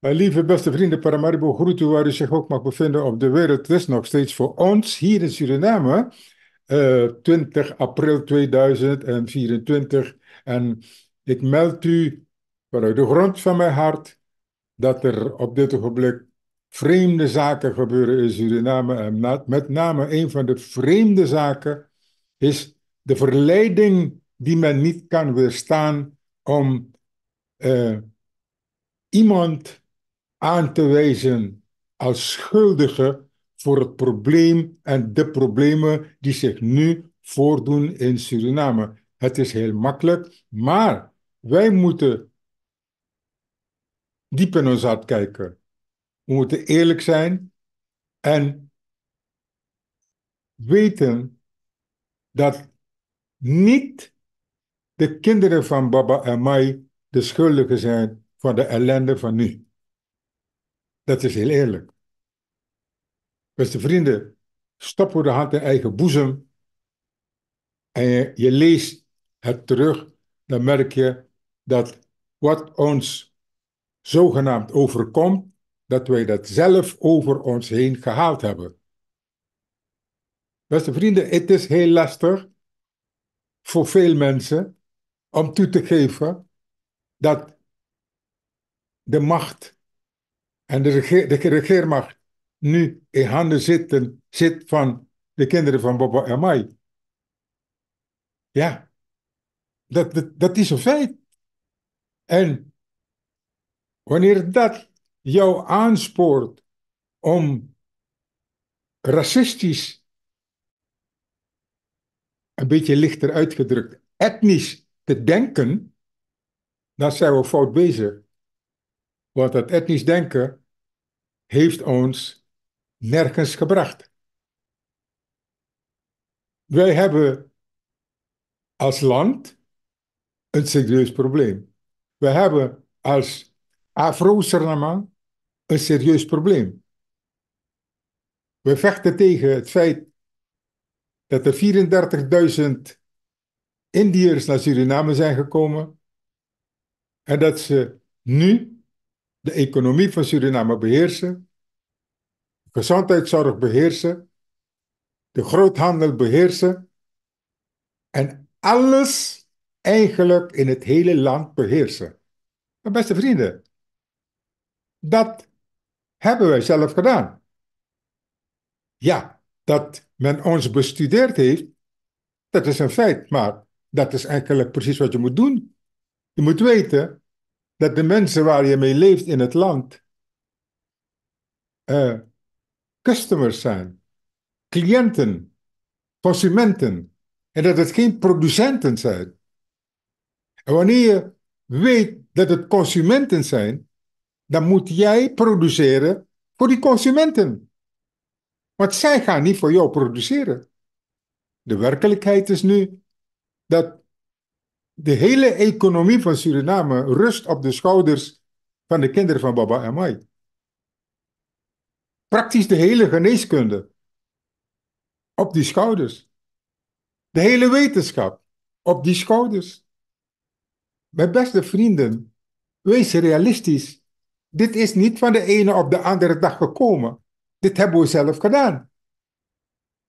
Lieve beste vrienden, Paramaribo groet u waar u zich ook mag bevinden op de wereld. Het is nog steeds voor ons hier in Suriname 20 eh, april 2024. En ik meld u vanuit de grond van mijn hart dat er op dit ogenblik vreemde zaken gebeuren in Suriname. En met name een van de vreemde zaken is de verleiding die men niet kan weerstaan om eh, iemand aan te wijzen als schuldige voor het probleem en de problemen die zich nu voordoen in Suriname. Het is heel makkelijk, maar wij moeten diep in ons hart kijken. We moeten eerlijk zijn en weten dat niet de kinderen van Baba en Mai de schuldigen zijn van de ellende van nu. Dat is heel eerlijk. Beste vrienden, stop voor de hand in eigen boezem. En je, je leest het terug, dan merk je dat wat ons zogenaamd overkomt, dat wij dat zelf over ons heen gehaald hebben. Beste vrienden, het is heel lastig voor veel mensen om toe te geven dat de macht en de, de regeermacht nu in handen zitten, zit van de kinderen van Baba Amai. Ja, dat, dat, dat is een feit. En wanneer dat jou aanspoort om racistisch, een beetje lichter uitgedrukt, etnisch te denken, dan zijn we fout bezig. Want dat etnisch denken heeft ons nergens gebracht. Wij hebben als land een serieus probleem. We hebben als afro sernaman een serieus probleem. We vechten tegen het feit dat er 34.000 Indiërs naar Suriname zijn gekomen en dat ze nu de economie van Suriname beheersen, gezondheidszorg beheersen, de groothandel beheersen en alles eigenlijk in het hele land beheersen. Mijn beste vrienden, dat hebben wij zelf gedaan. Ja, dat men ons bestudeerd heeft, dat is een feit, maar dat is eigenlijk precies wat je moet doen. Je moet weten dat de mensen waar je mee leeft in het land uh, customers zijn, cliënten, consumenten. En dat het geen producenten zijn. En wanneer je weet dat het consumenten zijn, dan moet jij produceren voor die consumenten. Want zij gaan niet voor jou produceren. De werkelijkheid is nu dat de hele economie van Suriname rust op de schouders van de kinderen van Baba en Praktisch de hele geneeskunde op die schouders. De hele wetenschap op die schouders. Mijn beste vrienden, wees realistisch. Dit is niet van de ene op de andere dag gekomen. Dit hebben we zelf gedaan.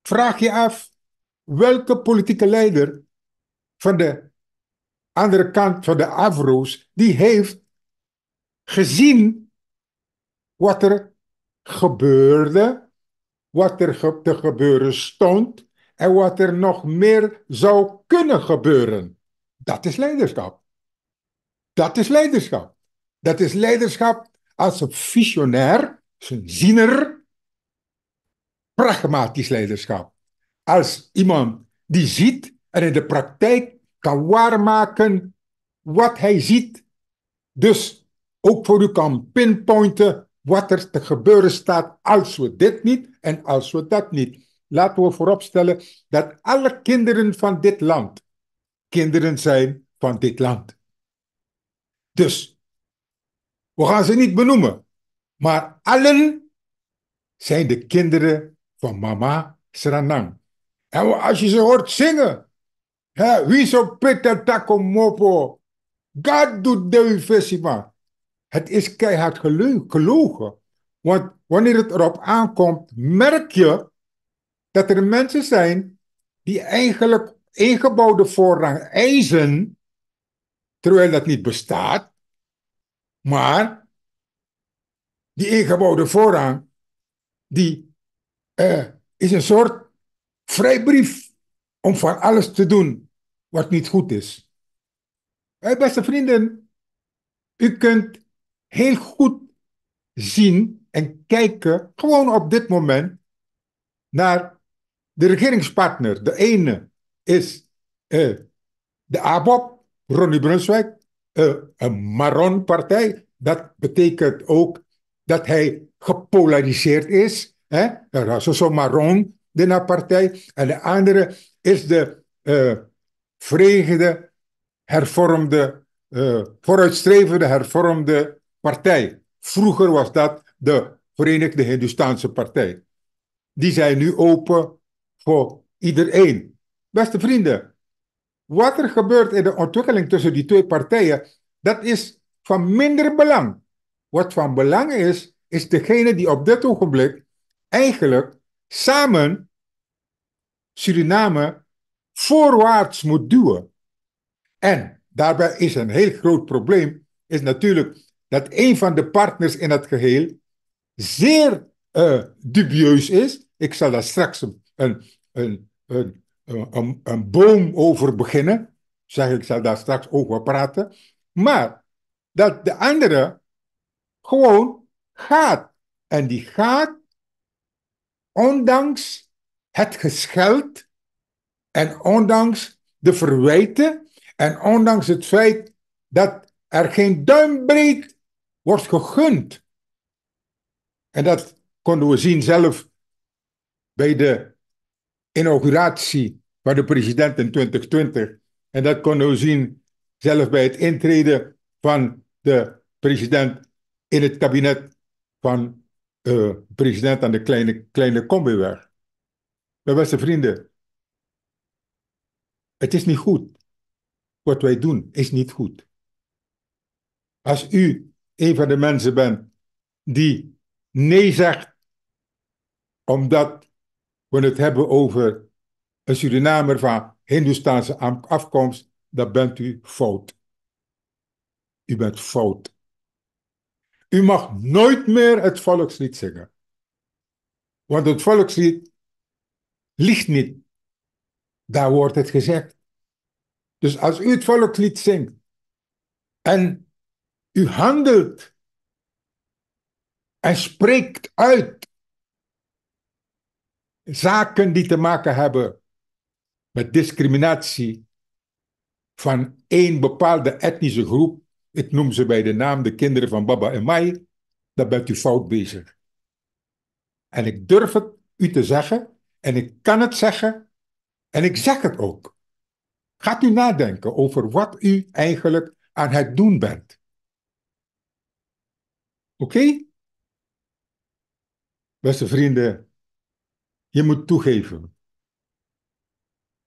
Vraag je af welke politieke leider van de andere kant van de Avro's, die heeft gezien wat er gebeurde, wat er te gebeuren stond en wat er nog meer zou kunnen gebeuren. Dat is leiderschap. Dat is leiderschap. Dat is leiderschap als een visionair, als een ziener, pragmatisch leiderschap. Als iemand die ziet en in de praktijk kan waarmaken wat hij ziet. Dus ook voor u kan pinpointen wat er te gebeuren staat als we dit niet en als we dat niet. Laten we vooropstellen dat alle kinderen van dit land kinderen zijn van dit land. Dus, we gaan ze niet benoemen, maar allen zijn de kinderen van mama Sranang. En als je ze hoort zingen, He, wieso pitte takomopo. God doet deuvesima. Het is keihard gelogen. Want wanneer het erop aankomt, merk je dat er mensen zijn die eigenlijk ingebouwde voorrang eisen, terwijl dat niet bestaat. Maar die ingebouwde voorrang, die eh, is een soort vrijbrief om van alles te doen wat niet goed is. beste vrienden, u kunt heel goed zien en kijken, gewoon op dit moment, naar de regeringspartner. De ene is eh, de ABOP, Ronnie Brunswijk, eh, een Maron-partij. Dat betekent ook dat hij gepolariseerd is. Hè? Er is zo'n Maron, de partij. En de andere is de uh, verenigde, hervormde, eh, vooruitstrevende hervormde partij. Vroeger was dat de Verenigde Hindustaanse Partij. Die zijn nu open voor iedereen. Beste vrienden, wat er gebeurt in de ontwikkeling tussen die twee partijen, dat is van minder belang. Wat van belang is, is degene die op dit ogenblik eigenlijk samen Suriname voorwaarts moet duwen. En daarbij is een heel groot probleem, is natuurlijk dat een van de partners in het geheel zeer eh, dubieus is. Ik zal daar straks een, een, een, een, een boom over beginnen. Zeg, ik zal daar straks over praten. Maar dat de andere gewoon gaat. En die gaat ondanks het gescheld en ondanks de verwijten en ondanks het feit dat er geen duimbreed wordt gegund. En dat konden we zien zelf bij de inauguratie van de president in 2020. En dat konden we zien zelf bij het intreden van de president in het kabinet van uh, president aan de kleine, kleine mijn beste vrienden, het is niet goed. Wat wij doen is niet goed. Als u een van de mensen bent die nee zegt, omdat we het hebben over een Surinamer van Hindoestaanse afkomst, dan bent u fout. U bent fout. U mag nooit meer het volkslied zingen. Want het volkslied Ligt niet. Daar wordt het gezegd. Dus als u het volkslied zingt en u handelt en spreekt uit zaken die te maken hebben met discriminatie van één bepaalde etnische groep, ik noem ze bij de naam de kinderen van Baba en Mai, dan bent u fout bezig. En ik durf het u te zeggen, en ik kan het zeggen en ik zeg het ook. Gaat u nadenken over wat u eigenlijk aan het doen bent. Oké? Beste vrienden, je moet toegeven.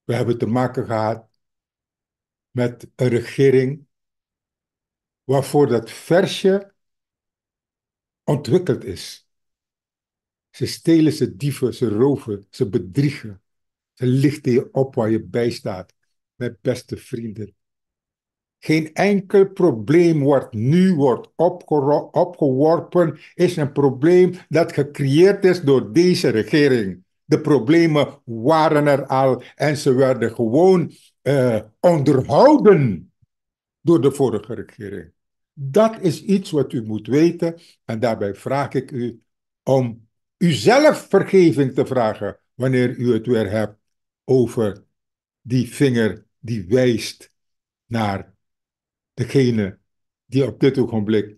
We hebben te maken gehad met een regering waarvoor dat versje ontwikkeld is. Ze stelen, ze dieven, ze roven, ze bedriegen. Ze lichten je op waar je bij staat, mijn beste vrienden. Geen enkel probleem wordt nu wordt opgeworpen, is een probleem dat gecreëerd is door deze regering. De problemen waren er al en ze werden gewoon eh, onderhouden door de vorige regering. Dat is iets wat u moet weten en daarbij vraag ik u om uzelf vergeving te vragen wanneer u het weer hebt over die vinger die wijst naar degene die op dit ogenblik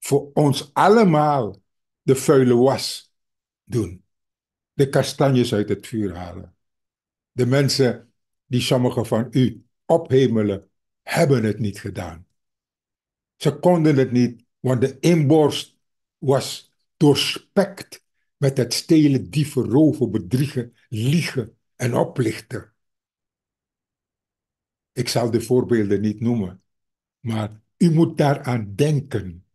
voor ons allemaal de vuile was doen. De kastanjes uit het vuur halen. De mensen die sommigen van u ophemelen, hebben het niet gedaan. Ze konden het niet, want de inborst was doorspekt met het stelen, dieven, roven, bedriegen, liegen en oplichten. Ik zal de voorbeelden niet noemen, maar u moet daaraan denken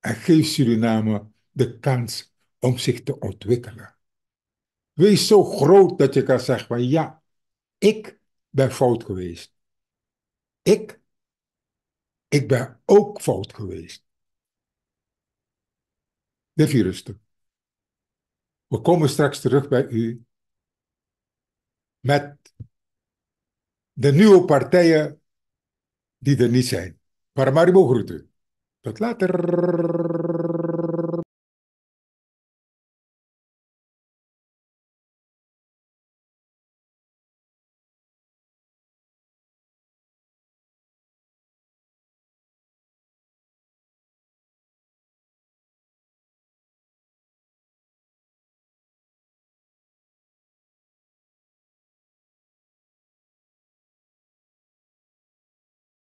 en geef Suriname de kans om zich te ontwikkelen. Wees zo groot dat je kan zeggen van ja, ik ben fout geweest. Ik, ik ben ook fout geweest. De virussen. We komen straks terug bij u met de nieuwe partijen die er niet zijn. Paramaribo groet Tot later.